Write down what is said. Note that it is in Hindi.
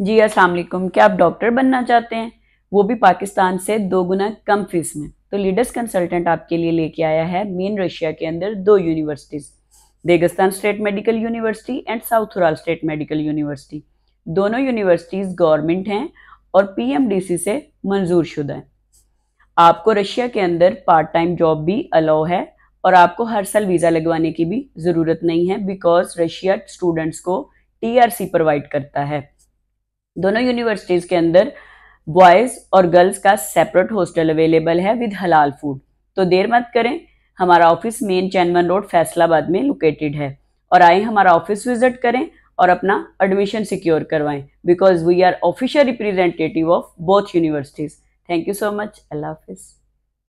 जी असलकुम क्या आप डॉक्टर बनना चाहते हैं वो भी पाकिस्तान से दो गुना कम फीस में तो लीडर्स कंसल्टेंट आपके लिए लेके आया है मेन रशिया के अंदर दो universities Dagestan state medical university and south Ural state medical university दोनों यूनिवर्सिटीज़ गवर्नमेंट हैं और पीएमडीसी से मंजूर शुदा हैं आपको रशिया के अंदर पार्ट टाइम जॉब भी अलाउ है और आपको हर साल वीज़ा लगवाने की भी ज़रूरत नहीं है बिकॉज रशिया स्टूडेंट्स को टी प्रोवाइड करता है दोनों यूनिवर्सिटीज़ के अंदर बॉयज़ और गर्ल्स का सेपरेट हॉस्टल अवेलेबल है विद हलाल फूड तो देर मत करें हमारा ऑफिस मेन चैनमन रोड फैसलाबाद में लोकेटेड है और आए हमारा ऑफिस विजिट करें और अपना एडमिशन सिक्योर करवाएं because we are official representative of both universities thank you so much अल्लाह हाफिज़